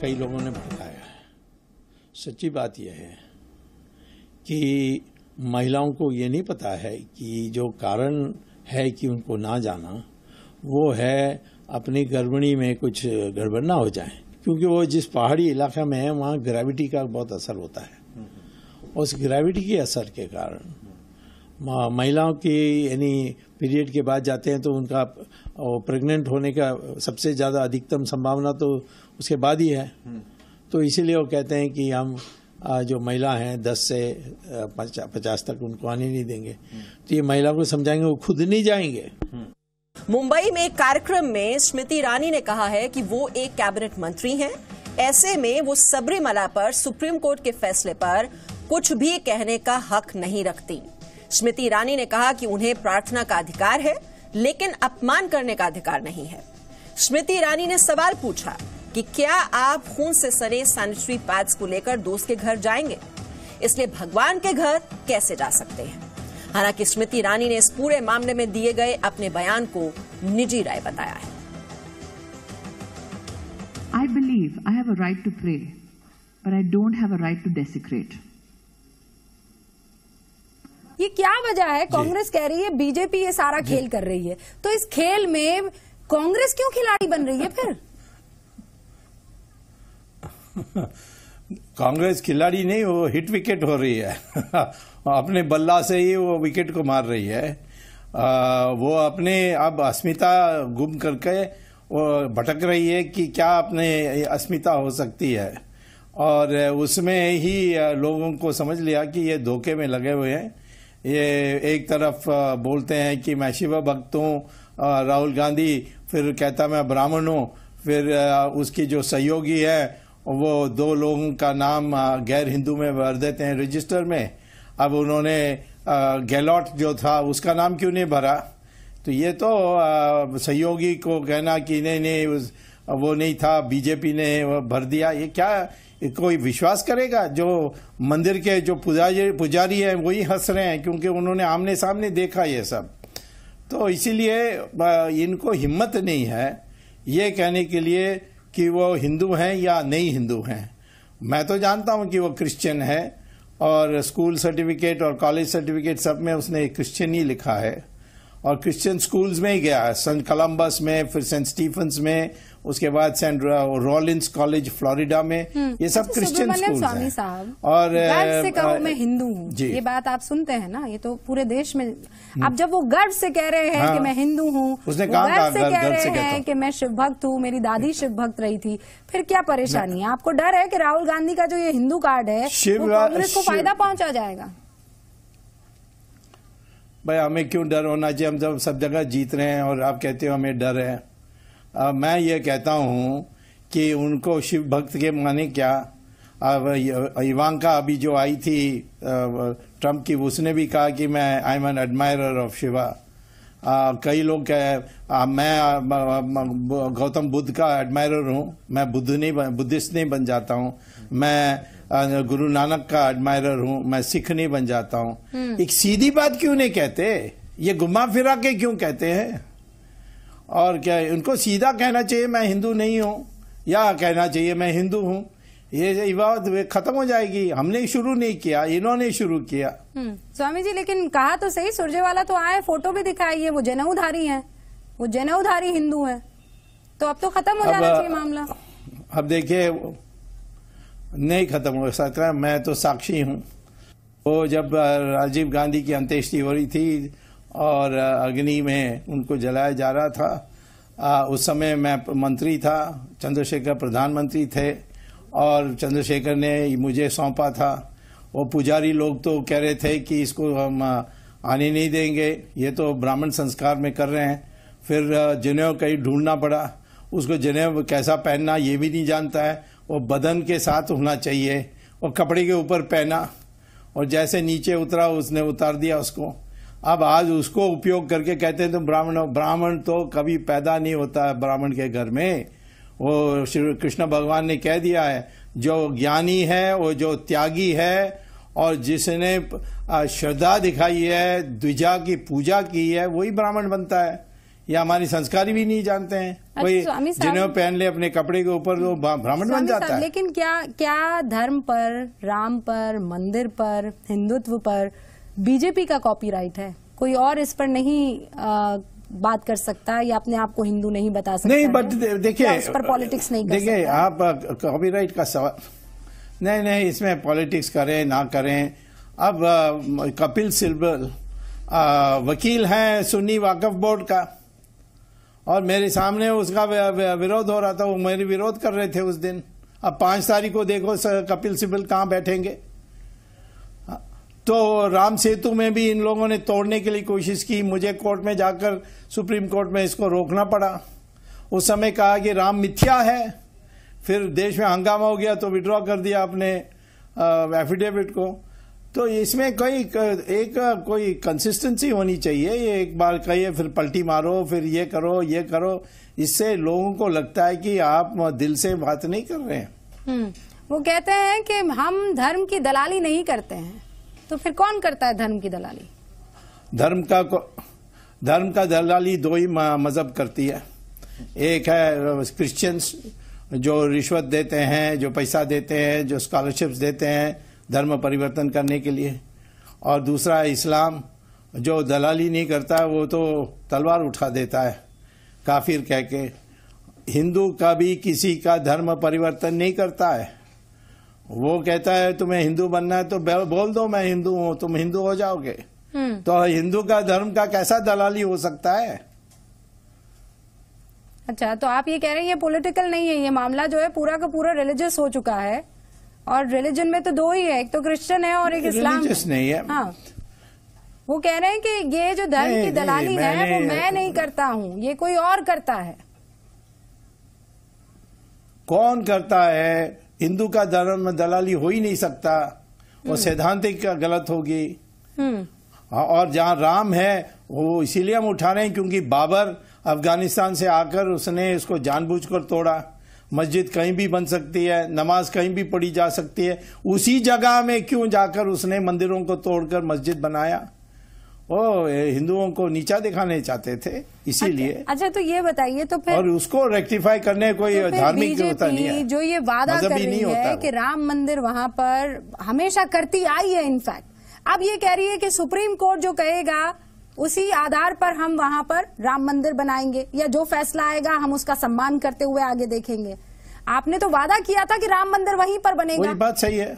कई लोगों ने भड़काया सच्ची बात यह है कि महिलाओं को ये नहीं पता है कि जो कारण है कि उनको ना जाना वो है अपनी गर्भिणी में कुछ गड़बड़ ना हो जाए क्योंकि वो जिस पहाड़ी इलाके में है वहाँ ग्रेविटी का बहुत असर होता है हम्म। उस ग्रेविटी के असर के कारण महिलाओं की यानी पीरियड के बाद जाते हैं तो उनका प्रेग्नेंट होने का सबसे ज़्यादा अधिकतम संभावना तो उसके बाद ही है हम्म। तो इसीलिए वो कहते हैं कि हम जो महिला हैं दस से पचास तक उनको आने नहीं देंगे हम्म। तो ये महिला को समझाएंगे वो खुद नहीं जाएंगे हम्म। मुंबई में एक कार्यक्रम में स्मृति ईरानी ने कहा है कि वो एक कैबिनेट मंत्री हैं ऐसे में वो सबरीमला पर सुप्रीम कोर्ट के फैसले पर कुछ भी कहने का हक नहीं रखती स्मृति ईरानी ने कहा कि उन्हें प्रार्थना का अधिकार है लेकिन अपमान करने का अधिकार नहीं है स्मृति ईरानी ने सवाल पूछा कि क्या आप खून से सरे सैनिटरी पैड्स को लेकर दोस्त के घर जाएंगे इसलिए भगवान के घर कैसे जा सकते हैं हालांकि स्मृति ईरानी ने इस पूरे मामले में दिए गए अपने बयान को निजी राय बताया है I believe I have a right to pray, but I don't have a right ये क्या वजह है कांग्रेस कह रही है बीजेपी ये सारा खेल कर रही है तो इस खेल में कांग्रेस क्यों खिलाड़ी बन रही है फिर कांग्रेस खिलाड़ी नहीं वो हिट विकेट हो रही है अपने बल्ला से ही वो विकेट को मार रही है आ, वो अपने अब अस्मिता गुम करके वो भटक रही है कि क्या अपने अस्मिता हो सकती है और उसमें ही लोगों को समझ लिया कि ये धोखे में लगे हुए हैं ये एक तरफ बोलते हैं कि मैं शिव भक्त हूँ राहुल गांधी फिर कहता मैं ब्राह्मण हूँ फिर उसकी जो सहयोगी है वो दो लोगों का नाम गैर हिंदू में भर देते हैं रजिस्टर में अब उन्होंने गहलोत जो था उसका नाम क्यों नहीं भरा तो ये तो सहयोगी को कहना कि नहीं नहीं वो नहीं था बीजेपी ने भर दिया ये क्या कोई विश्वास करेगा जो मंदिर के जो पुजारी पुजारी हैं वही हंस रहे हैं क्योंकि उन्होंने आमने सामने देखा ये सब तो इसीलिए इनको हिम्मत नहीं है ये कहने के लिए कि वो हिंदू हैं या नहीं हिंदू हैं मैं तो जानता हूँ कि वो क्रिश्चियन है और स्कूल सर्टिफिकेट और कॉलेज सर्टिफिकेट सब में उसने क्रिश्चियन ही लिखा है और क्रिश्चियन स्कूल्स में ही गया सेंट कोलम्बस में फिर सेंट स्टीफन्स में उसके बाद सेंट रॉलिंस कॉलेज फ्लोरिडा में हम्म, ये सब क्रिश्चियन अच्छा, स्कूल स्वामी साहब और गर्व से मैं हिंदू हूँ ये बात आप सुनते हैं ना ये तो पूरे देश में अब हम्म। जब वो गर्व से कह रहे हैं हाँ। कि मैं हिंदू हूँ उसने गर्व से कह रहे हैं कि मैं शिव भक्त हूँ मेरी दादी शिव भक्त रही थी फिर क्या परेशानी है आपको डर है कि राहुल गांधी का जो ये हिंदू कार्ड है कांग्रेस को फायदा पहुंचा जाएगा भाई हमें क्यों डर होना चाहिए हम जब सब जगह जीत रहे हैं और आप कहते हो हमें डर है आ, मैं ये कहता हूँ कि उनको शिव भक्त के माने क्या अब इवांका अभी जो आई थी ट्रम्प की उसने भी कहा कि मैं I am an admirer of Shiva आ, कई लोग कह आ, मैं गौतम बुद्ध का एडमायरर हूँ मैं बुद्ध नहीं बुद्धिस्ट नहीं बन जाता हूँ मैं गुरु नानक का एडमायरर हूँ मैं सिख नहीं बन जाता हूँ हम्म। एक सीधी बात क्यों नहीं कहते ये घुमा फिरा के क्यों कहते हैं और क्या उनको सीधा कहना चाहिए मैं हिंदू नहीं हूँ या कहना चाहिए मैं हिंदू हूँ ये विवाद खत्म हो जाएगी हमने शुरू नहीं किया इन्होंने शुरू किया हम्म, स्वामी जी लेकिन कहा तो सही सुरजेवाला तो आए फोटो भी दिखाई है वो जनऊधारी है वो जनऊधारी हिंदू है तो अब तो खत्म हो जाना चाहिए मामला अब देखिए नहीं खत्म हो सकता मैं तो साक्षी हूँ वो जब राजीव गांधी की अंत्येष्टि हो रही थी और अग्नि में उनको जलाया जा रहा था आ, उस समय मैं मंत्री था चंद्रशेखर प्रधानमंत्री थे और चंद्रशेखर ने मुझे सौंपा था वो पुजारी लोग तो कह रहे थे कि इसको हम आने नहीं देंगे ये तो ब्राह्मण संस्कार में कर रहे हैं फिर जिन्हें कहीं ढूंढना पड़ा उसको जनेऊ कैसा पहनना ये भी नहीं जानता है वो बदन के साथ होना चाहिए और कपड़े के ऊपर पहना और जैसे नीचे उतरा उसने उतार दिया उसको अब आज उसको उपयोग करके कहते हैं तो ब्राह्मण ब्राह्मण तो कभी पैदा नहीं होता है ब्राह्मण के घर में वो श्री कृष्ण भगवान ने कह दिया है जो ज्ञानी है वो जो त्यागी है और जिसने श्रद्धा दिखाई है द्विजा की पूजा की है वही ब्राह्मण बनता है या हमारी संस्कारी भी नहीं जानते हैं अच्छा, वही जिन्हें पहन ले अपने कपड़े के ऊपर वो ब्राह्मण बन जाता है लेकिन क्या क्या धर्म पर राम पर मंदिर पर हिंदुत्व पर बीजेपी का कॉपीराइट है कोई और इस पर नहीं आ, बात कर सकता है या अपने आप को हिंदू नहीं बता सकता नहीं बट देखिए पर पॉलिटिक्स नहीं देखिए आप कॉपीराइट का सवाल नहीं नहीं इसमें पॉलिटिक्स करें ना करें अब कपिल सिल्बल वकील हैं सुन्नी वाकफ बोर्ड का और मेरे सामने उसका विरोध हो रहा था वो मेरे विरोध कर रहे थे उस दिन अब पांच तारीख को देखो कपिल सिब्बल कहाँ बैठेंगे तो राम सेतु में भी इन लोगों ने तोड़ने के लिए कोशिश की मुझे कोर्ट में जाकर सुप्रीम कोर्ट में इसको रोकना पड़ा उस समय कहा कि राम मिथ्या है फिर देश में हंगामा हो गया तो विड्रॉ कर दिया अपने एफिडेविट को तो इसमें कोई एक कोई कंसिस्टेंसी होनी चाहिए ये एक बार कहिए फिर पलटी मारो फिर ये करो ये करो इससे लोगों को लगता है कि आप दिल से बात नहीं कर रहे हैं हम्म। वो कहते हैं कि हम धर्म की दलाली नहीं करते हैं तो फिर कौन करता है धर्म की दलाली धर्म का धर्म का दलाली दो ही मजहब करती है एक है क्रिश्चियंस जो रिश्वत देते हैं जो पैसा देते हैं जो स्कॉलरशिप देते हैं धर्म परिवर्तन करने के लिए और दूसरा इस्लाम जो दलाली नहीं करता वो तो तलवार उठा देता है काफिर कह के हिंदू का भी किसी का धर्म परिवर्तन नहीं करता है वो कहता है तुम्हें हिंदू बनना है तो बोल दो मैं हिंदू हूं तुम हिंदू हो जाओगे हम्म। तो हिंदू का धर्म का कैसा दलाली हो सकता है अच्छा तो आप ये कह रहे हैं ये पॉलिटिकल नहीं है ये मामला जो है पूरा का पूरा रिलीजियस हो चुका है और रिलीजन में तो दो ही है एक तो क्रिश्चियन है और एक इस्लाम नहीं है हाँ वो कह रहे हैं कि ये जो धर्म की दलाली है वो मैं नहीं करता हूँ ये कोई और करता है कौन करता है हिंदू का धर्म में दलाली हो ही नहीं सकता वो हम्म। सैद्धांतिक का गलत होगी हम्म। हाँ, और जहाँ राम है वो इसीलिए हम उठा रहे हैं क्योंकि बाबर अफगानिस्तान से आकर उसने इसको जानबूझकर तोड़ा मस्जिद कहीं भी बन सकती है नमाज कहीं भी पढ़ी जा सकती है उसी जगह में क्यों जाकर उसने मंदिरों को तोड़कर मस्जिद बनाया वो हिंदुओं को नीचा दिखाने चाहते थे इसीलिए अच्छा, अच्छा तो ये बताइए तो फिर और उसको रेक्टिफाई करने तो कोई तो धार्मिक होता नहीं है जो ये वादा कर रही है कि राम मंदिर वहां पर हमेशा करती आई है इनफैक्ट अब ये कह रही है कि सुप्रीम कोर्ट जो कहेगा उसी आधार पर हम वहां पर राम मंदिर बनाएंगे या जो फैसला आएगा हम उसका सम्मान करते हुए आगे देखेंगे आपने तो वादा किया था कि राम मंदिर वहीं पर बनेगा बात सही है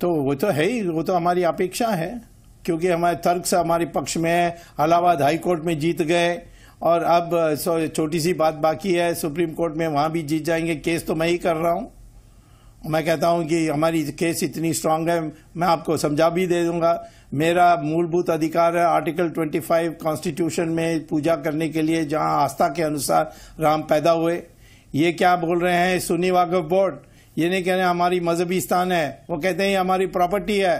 तो वो तो है ही वो तो हमारी अपेक्षा है क्योंकि हमारे तर्क से हमारे पक्ष में है इलाहाबाद हाई कोर्ट में जीत गए और अब छोटी सी बात बाकी है सुप्रीम कोर्ट में वहां भी जीत जाएंगे केस तो मैं ही कर रहा हूँ मैं कहता हूं कि हमारी केस इतनी स्ट्रांग है मैं आपको समझा भी दे दूंगा मेरा मूलभूत अधिकार है आर्टिकल 25 कॉन्स्टिट्यूशन में पूजा करने के लिए जहां आस्था के अनुसार राम पैदा हुए ये क्या बोल रहे हैं सुनी वाकफ बोर्ड ये नहीं कह रहे हमारी मजहबी स्थान है वो कहते हैं हमारी प्रॉपर्टी है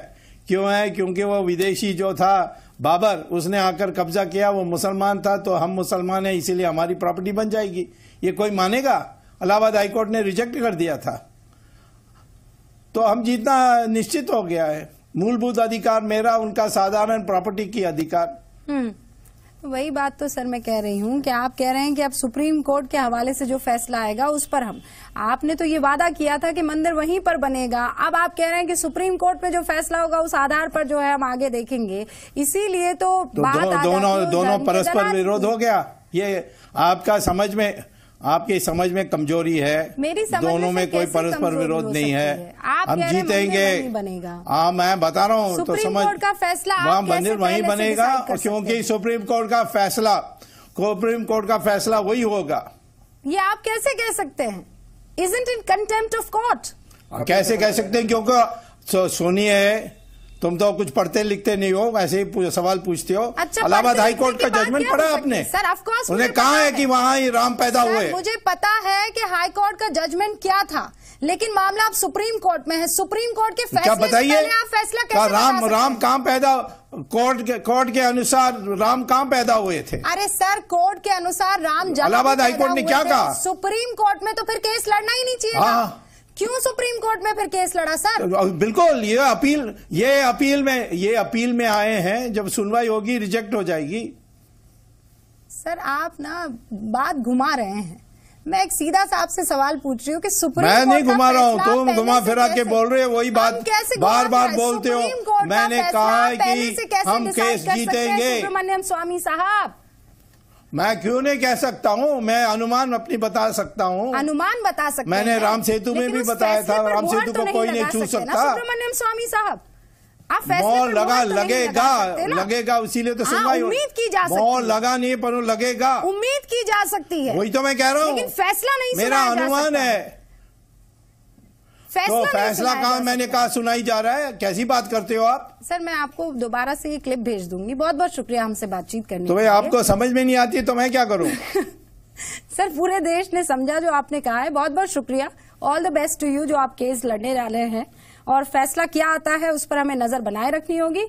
क्यों है क्योंकि वो विदेशी जो था बाबर उसने आकर कब्जा किया वो मुसलमान था तो हम मुसलमान हैं इसीलिए हमारी प्रॉपर्टी बन जाएगी ये कोई मानेगा अलाहाबाद हाईकोर्ट ने रिजेक्ट कर दिया था तो हम जीतना निश्चित हो गया है मूलभूत अधिकार मेरा उनका साधारण प्रॉपर्टी की अधिकार हम्म। वही बात तो सर मैं कह रही हूँ कि आप कह रहे हैं कि अब सुप्रीम कोर्ट के हवाले से जो फैसला आएगा उस पर हम आपने तो ये वादा किया था कि मंदिर वहीं पर बनेगा अब आप कह रहे हैं कि सुप्रीम कोर्ट में जो फैसला होगा उस आधार पर जो है हम आगे देखेंगे इसीलिए तो, तो बात दो, दोनों दोनों परस्पर विरोध हो गया ये आपका समझ में आपकी समझ में कमजोरी है मेरी समझ दोनों में, में कोई परस्पर विरोध नहीं है, आप हम जीतेंगे हाँ मैं बता रहा हूँ तो समझ का फैसला वहाँ मंदिर वही बनेगा और क्योंकि सुप्रीम कोर्ट का फैसला सुप्रीम कोर्ट का फैसला वही होगा ये आप कैसे कह सकते हैं is it in contempt of court कैसे कह सकते हैं क्योंकि सुनिए तुम तो कुछ पढ़ते लिखते नहीं हो वैसे ही पूछ, सवाल पूछते हो अच्छा, अलाहाबाद हाई कोर्ट का जजमेंट पढ़ा आपने सर ऑफकोर्स उन्हें कहा है कि वहाँ ही राम पैदा हुए मुझे पता है कि हाई कोर्ट का जजमेंट क्या था लेकिन मामला आप सुप्रीम कोर्ट में है सुप्रीम कोर्ट के फैसले बताइए आप फैसला कैसे राम राम कहाँ पैदा कोर्ट के कोर्ट के अनुसार राम कहाँ पैदा हुए थे अरे सर कोर्ट के अनुसार राम इलाहाबाद हाईकोर्ट ने क्या कहा सुप्रीम कोर्ट में तो फिर केस लड़ना ही नहीं चाहिए हाँ, क्यों सुप्रीम कोर्ट में फिर केस लड़ा सर बिल्कुल ये अपील ये अपील में ये अपील में आए हैं जब सुनवाई होगी रिजेक्ट हो जाएगी सर आप ना बात घुमा रहे हैं मैं एक सीधा सा आपसे सवाल पूछ रही हूँ कि सुप्रीम मैं नहीं घुमा रहा हूँ तुम घुमा फिरा के बोल रहे हो वही बात कैसे बार बार बोलते हो मैंने कहा कि हम केस जीतेंगे सुब्रमण्यम स्वामी साहब मैं क्यों नहीं कह सकता हूँ मैं अनुमान अपनी बता सकता हूँ अनुमान बता सकता मैंने राम सेतु में भी बताया था राम सेतु तो को कोई नहीं छू सकता सुब्रमण्यम स्वामी साहब मोर लगा तो लगेगा लगेगा इसीलिए तो हाँ, सुनवाई उम्मीद की जा सकती मोहर लगा नहीं पर लगेगा उम्मीद की जा सकती है वही तो मैं कह रहा हूँ फैसला नहीं मेरा अनुमान है फैसला तो फैसला कहा मैंने कहा सुनाई जा रहा है कैसी बात करते हो आप सर मैं आपको दोबारा से ये क्लिप भेज दूंगी बहुत बहुत शुक्रिया हमसे बातचीत करने तो आपको समझ में नहीं आती तो मैं क्या करूँ सर पूरे देश ने समझा जो आपने कहा है बहुत बहुत शुक्रिया all the best to you जो आप केस लड़ने जा रहे हैं और फैसला क्या आता है उस पर हमें नजर बनाए रखनी होगी